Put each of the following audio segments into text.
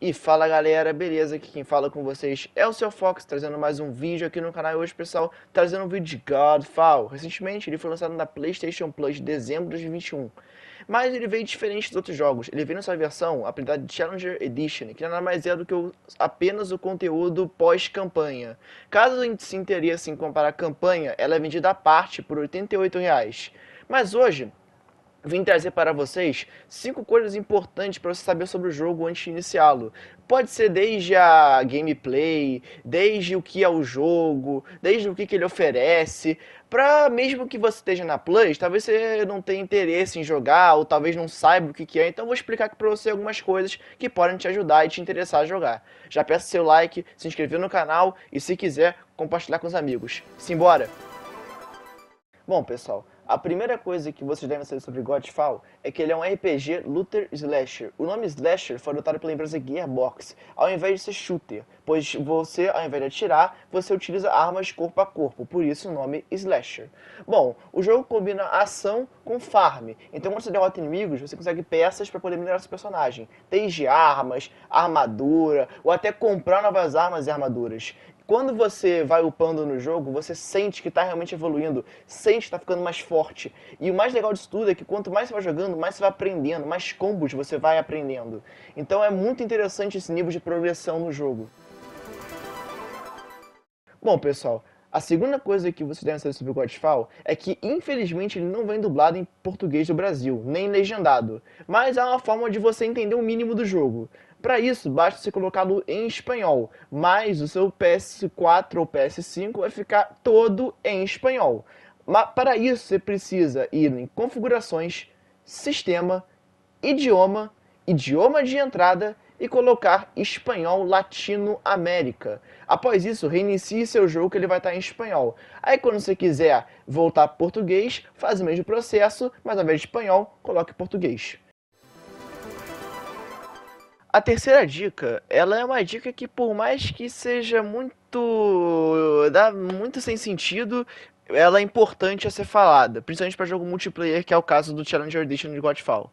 E fala galera, beleza? Aqui quem fala com vocês é o seu Fox, trazendo mais um vídeo aqui no canal. E hoje, pessoal, trazendo um vídeo de Godfall. Recentemente ele foi lançado na PlayStation Plus de dezembro de 2021. Mas ele veio diferente dos outros jogos. Ele veio na sua versão, a de Challenger Edition, que nada mais é do que o, apenas o conteúdo pós-campanha. Caso a gente se interesse em comparar a campanha, ela é vendida à parte por R$ 88 reais. Mas hoje, vim trazer para vocês cinco coisas importantes para você saber sobre o jogo antes de iniciá-lo. Pode ser desde a gameplay, desde o que é o jogo, desde o que, que ele oferece, para mesmo que você esteja na Plus, talvez você não tenha interesse em jogar ou talvez não saiba o que, que é, então vou explicar aqui para você algumas coisas que podem te ajudar e te interessar a jogar. Já peço seu like, se inscrever no canal e se quiser compartilhar com os amigos. Simbora! Bom pessoal, a primeira coisa que vocês devem saber sobre Godfall é que ele é um RPG Looter Slasher. O nome Slasher foi adotado pela empresa Gearbox, ao invés de ser shooter, pois você, ao invés de atirar, você utiliza armas corpo a corpo, por isso o nome Slasher. Bom, o jogo combina ação com farm, então quando você derrota inimigos, você consegue peças para poder melhorar seu personagem, desde armas, armadura, ou até comprar novas armas e armaduras quando você vai upando no jogo, você sente que está realmente evoluindo, sente que está ficando mais forte. E o mais legal disso tudo é que quanto mais você vai jogando, mais você vai aprendendo, mais combos você vai aprendendo. Então é muito interessante esse nível de progressão no jogo. Bom, pessoal, a segunda coisa que você deve saber sobre o Godfall é que, infelizmente, ele não vem dublado em português do Brasil, nem legendado. Mas há é uma forma de você entender o mínimo do jogo. Para isso, basta você colocá-lo em espanhol, mas o seu PS4 ou PS5 vai ficar todo em espanhol. Mas para isso, você precisa ir em configurações, sistema, idioma, idioma de entrada e colocar espanhol latino América. Após isso, reinicie seu jogo que ele vai estar em espanhol. Aí quando você quiser voltar para português, faz o mesmo processo, mas ao invés de espanhol, coloque português. A terceira dica, ela é uma dica que por mais que seja muito dá muito sem sentido, ela é importante a ser falada, principalmente para jogo multiplayer, que é o caso do Challenger Edition de Godfall.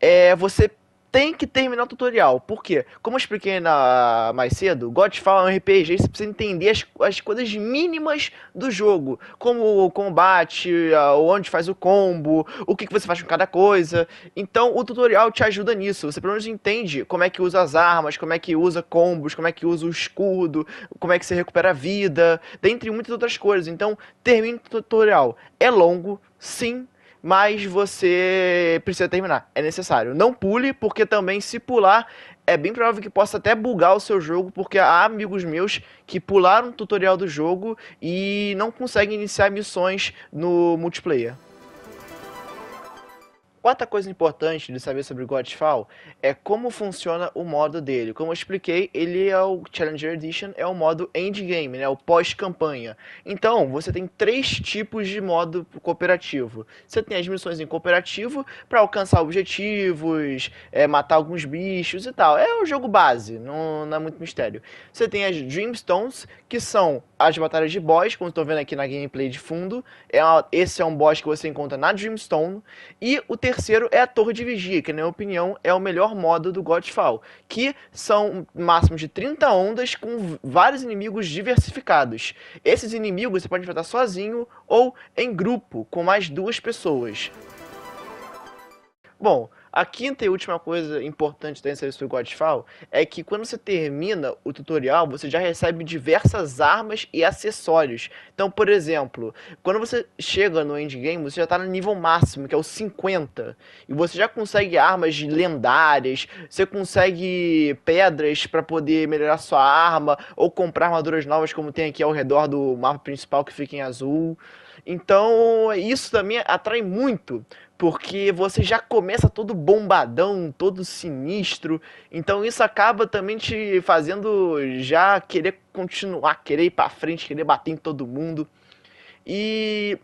É você tem que terminar o tutorial. Por quê? Como eu expliquei na... mais cedo, Godfall é um RPG, você precisa entender as, as coisas mínimas do jogo. Como o combate, onde faz o combo, o que, que você faz com cada coisa. Então o tutorial te ajuda nisso. Você pelo menos entende como é que usa as armas, como é que usa combos, como é que usa o escudo, como é que você recupera a vida, dentre muitas outras coisas. Então termina o tutorial. É longo, sim, mas você precisa terminar. É necessário. Não pule, porque também se pular, é bem provável que possa até bugar o seu jogo, porque há amigos meus que pularam o tutorial do jogo e não conseguem iniciar missões no multiplayer. Quarta coisa importante de saber sobre o Godfall é como funciona o modo dele. Como eu expliquei, ele é o Challenger Edition, é o modo endgame, né, o pós-campanha. Então, você tem três tipos de modo cooperativo. Você tem as missões em cooperativo para alcançar objetivos, é, matar alguns bichos e tal. É o jogo base, não, não é muito mistério. Você tem as Dreamstones, que são as batalhas de boss, como estão vendo aqui na gameplay de fundo. É uma, esse é um boss que você encontra na Dreamstone. E o terceiro é a Torre de Vigia, que na minha opinião é o melhor modo do Godfall, que são máximos de 30 ondas com vários inimigos diversificados. Esses inimigos você pode enfrentar sozinho ou em grupo, com mais duas pessoas. Bom, a quinta e última coisa importante da inserção do Godfall é que quando você termina o tutorial, você já recebe diversas armas e acessórios. Então, por exemplo, quando você chega no endgame, você já está no nível máximo, que é o 50. E você já consegue armas lendárias, você consegue pedras para poder melhorar sua arma, ou comprar armaduras novas, como tem aqui ao redor do mapa principal que fica em azul. Então, isso também atrai muito, porque você já começa todo bombadão, todo sinistro. Então, isso acaba também te fazendo já querer continuar, querer ir para frente, querer bater em todo mundo. E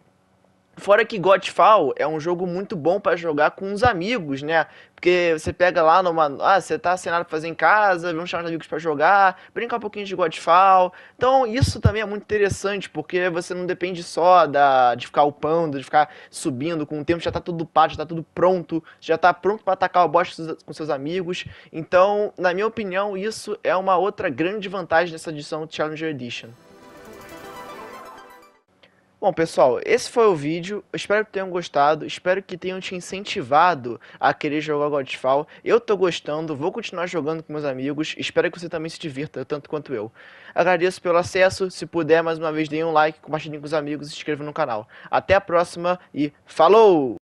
Fora que Godfall é um jogo muito bom para jogar com os amigos, né? Porque você pega lá numa. Ah, você tá sem nada pra fazer em casa, vamos chamar os amigos para jogar, brincar um pouquinho de Godfall. Então isso também é muito interessante, porque você não depende só da, de ficar upando, de ficar subindo, com o tempo já tá tudo pago, já tá tudo pronto, já tá pronto para atacar o boss com seus amigos. Então, na minha opinião, isso é uma outra grande vantagem dessa edição Challenger Edition. Bom, pessoal, esse foi o vídeo. Eu espero que tenham gostado. Espero que tenham te incentivado a querer jogar Godfall. Eu tô gostando, vou continuar jogando com meus amigos. Espero que você também se divirta, tanto quanto eu. Agradeço pelo acesso. Se puder, mais uma vez, deem um like, compartilhem com os amigos e se inscreva no canal. Até a próxima e falou!